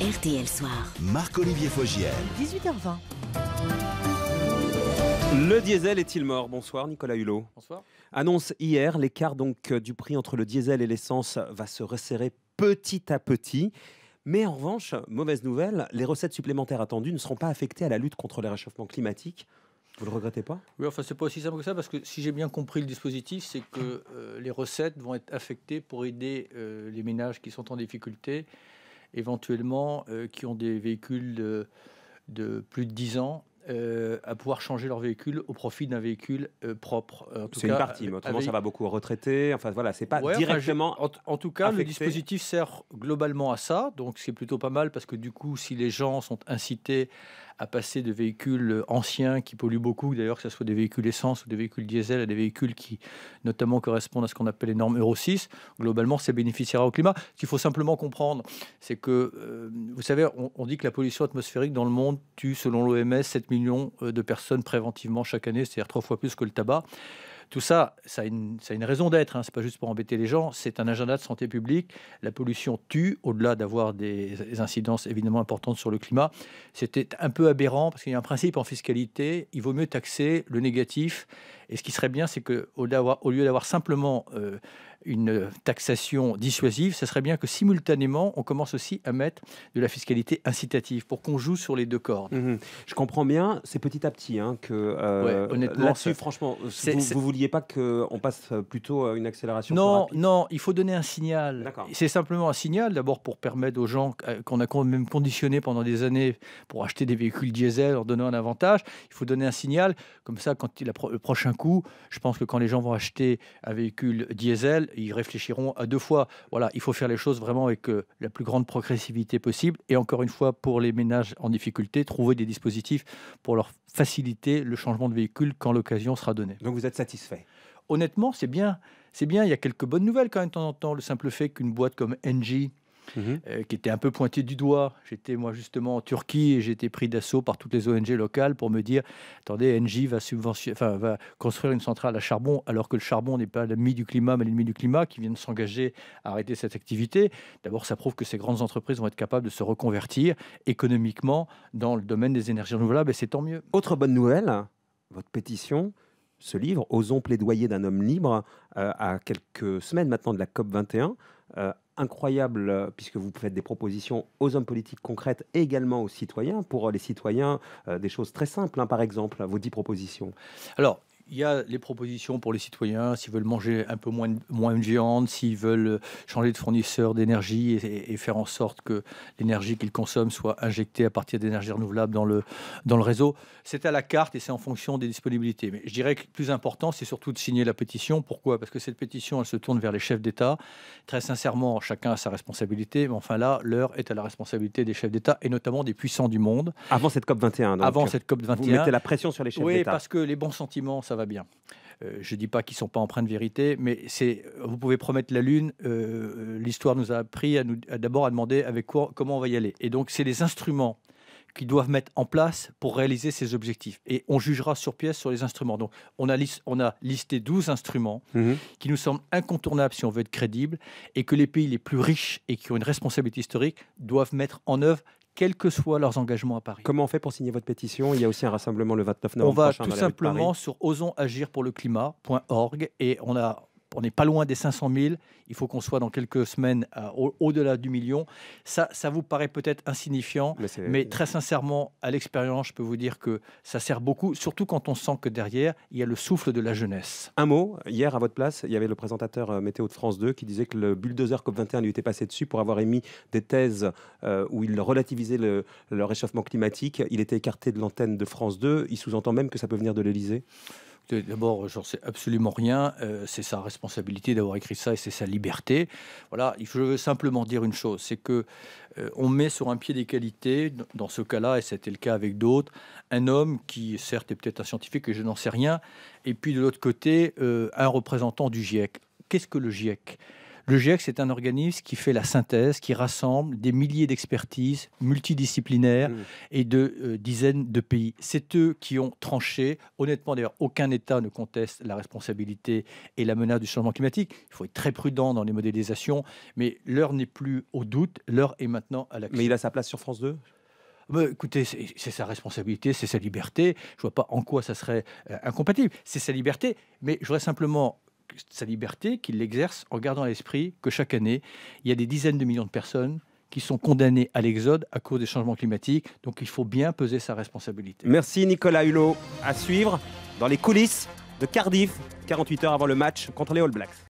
RTL Soir. Marc-Olivier Fogiel. 18h20. Le diesel est-il mort Bonsoir Nicolas Hulot. Bonsoir. Annonce hier, l'écart donc euh, du prix entre le diesel et l'essence va se resserrer petit à petit. Mais en revanche, mauvaise nouvelle, les recettes supplémentaires attendues ne seront pas affectées à la lutte contre le réchauffement climatique. Vous le regrettez pas Oui, enfin, c'est pas aussi simple que ça, parce que si j'ai bien compris le dispositif, c'est que euh, les recettes vont être affectées pour aider euh, les ménages qui sont en difficulté éventuellement euh, qui ont des véhicules de, plus de 10 ans euh, à pouvoir changer leur véhicule au profit d'un véhicule euh, propre. C'est une partie, mais autrement ça va beaucoup aux retraités. Enfin voilà, c'est pas directement. en, tout cas, le dispositif sert globalement à ça, donc c'est plutôt pas mal parce que du coup, si les gens sont incités à passer de véhicules anciens qui polluent beaucoup, d'ailleurs que ce soit des véhicules essence ou des véhicules diesel, à des véhicules qui notamment correspondent à ce qu'on appelle les normes Euro 6. Globalement, ça bénéficiera au climat. Ce qu'il faut simplement comprendre, c'est que, euh, vous savez, on, on, dit que la pollution atmosphérique dans le monde tue, selon l'OMS, 7 millions euh, de personnes préventivement chaque année, c'est-à-dire trois fois plus que le tabac. Tout ça, ça a une, raison d'être. Hein. C'est pas juste pour embêter les gens. C'est un agenda de santé publique. La pollution tue, au-delà d'avoir des incidences évidemment importantes sur le climat. C'était un peu aberrant parce qu'il y a un principe en fiscalité. Il vaut mieux taxer le négatif. Et ce qui serait bien, c'est que au, lieu d'avoir simplement euh, une taxation dissuasive, ce serait bien que simultanément, on commence aussi à mettre de la fiscalité incitative pour qu'on joue sur les deux cordes. Mhm. Je comprends bien, c'est petit à petit hein, que euh, honnêtement, là-dessus, franchement, vous, ne vouliez pas qu'on passe euh, plutôt à euh, une accélération Non, non, il faut donner un signal. C'est simplement un signal, d'abord pour permettre aux gens euh, qu'on a même conditionnés pendant des années pour acheter des véhicules diesel en donnant un avantage, il faut donner un signal, comme ça, quand il le prochain coup, je pense que quand les gens vont acheter un véhicule diesel, ils réfléchiront à deux fois. Voilà, il faut faire les choses vraiment avec euh, la plus grande progressivité possible. Et encore une fois, pour les ménages en difficulté, trouver des dispositifs pour leur faciliter le changement de véhicule quand l'occasion sera donnée. Donc vous êtes satisfait Honnêtement, c'est bien. C'est bien, il y a quelques bonnes nouvelles quand même de temps en temps. Le simple fait qu'une boîte comme Engie Mhm. Euh, qui était un peu pointé du doigt. J'étais moi justement en Turquie et j'ai été pris d'assaut par toutes les ONG locales pour me dire attendez, NJ va, construire une centrale à charbon alors que le charbon n'est pas l'ennemi du climat mais l'ennemi du climat qui vient de s'engager à arrêter cette activité. D'abord, ça prouve que ces grandes entreprises vont être capables de se reconvertir économiquement dans le domaine des énergies renouvelables et c'est tant mieux. Autre bonne nouvelle, votre pétition ce livre, Osons plaidoyer d'un homme libre, euh, à quelques semaines maintenant de la COP 21, incroyable, euh, puisque vous faites des propositions aux hommes politiques concrètes et également aux citoyens. Pour les citoyens, euh, des choses très simples, hein, par exemple, vos dix propositions. Alors, il y a les propositions pour les citoyens, s'ils veulent manger un peu moins de, moins viande, s'ils veulent euh, changer de fournisseur d'énergie et, faire en sorte que l'énergie qu'ils consomment soit injectée à partir d'énergies renouvelables dans le, dans le réseau. C'est à la carte et c'est en fonction des disponibilités. Mais je dirais que le plus important, c'est surtout de signer la pétition. Pourquoi Parce que cette pétition, elle se tourne vers les chefs d'État. Très sincèrement, chacun a sa responsabilité, mais enfin là, l'heure est à la responsabilité des chefs d'État et notamment des puissants du monde. Avant cette COP 21, Avant cette COP 21. Vous mettez la pression sur les chefs d'État. Oui, parce que les bons sentiments, ça va bien. Euh, je ne dis pas qu'ils ne sont pas empreints de vérité, mais c'est, vous pouvez promettre la Lune, euh, euh, l'histoire nous a appris à nous, d'abord à demander avec quoi, comment on va y aller. Et donc, c'est les instruments qu'ils doivent mettre en place pour réaliser ces objectifs. Et on jugera sur pièce sur les instruments. Donc, on a, on a listé 12 instruments mhm. qui nous semblent incontournables si on veut être crédible et que les pays les plus riches et qui ont une responsabilité historique doivent mettre en œuvre quels que soient leurs engagements à Paris. Comment on fait pour signer votre pétition Il y a aussi un rassemblement le 29 novembre. On va tout simplement sur osonsagirpourleclimat.org et on a on n'est pas loin des 500 000. Il faut qu'on soit dans quelques semaines euh, au-delà du million. Ça, ça vous paraît peut-être insignifiant, mais, très sincèrement, à l'expérience, je peux vous dire que ça sert beaucoup, surtout quand on sent que derrière, il y a le souffle de la jeunesse. Un mot, hier à votre place, il y avait le présentateur euh, météo de France 2 qui disait que le bulldozer COP21 lui était passé dessus pour avoir émis des thèses euh, où il relativisait le, le réchauffement climatique. Il était écarté de l'antenne de France 2. Il sous-entend même que ça peut venir de l'Elysée. D'abord, j'en sais absolument rien. Euh, c'est sa responsabilité d'avoir écrit ça et c'est sa liberté. Voilà, je veux simplement dire une chose, c'est que euh, on met sur un pied des qualités, dans ce cas-là, et c'était le cas avec d'autres, un homme qui, certes, est peut-être un scientifique et je n'en sais rien, et puis de l'autre côté, euh, un représentant du GIEC. Qu'est-ce que le GIEC le GIEC, c'est un organisme qui fait la synthèse, qui rassemble des milliers d'expertises multidisciplinaires mmh. et de euh, dizaines de pays. C'est eux qui ont tranché. Honnêtement, d'ailleurs, aucun État ne conteste la responsabilité et la menace du changement climatique. Il faut être très prudent dans les modélisations, mais l'heure n'est plus au doute, l'heure est maintenant à l'action. Mais il a sa place sur France 2 bah, écoutez, c'est sa responsabilité, c'est sa liberté. Je ne vois pas en quoi ça serait euh, incompatible. C'est sa liberté. Mais je voudrais simplement sa liberté qu'il l'exerce en gardant à l'esprit que chaque année, il y a des dizaines de millions de personnes qui sont condamnées à l'exode à cause des changements climatiques. Donc il faut bien peser sa responsabilité. Merci Nicolas Hulot. À suivre dans les coulisses de Cardiff, 48 heures avant le match contre les All Blacks.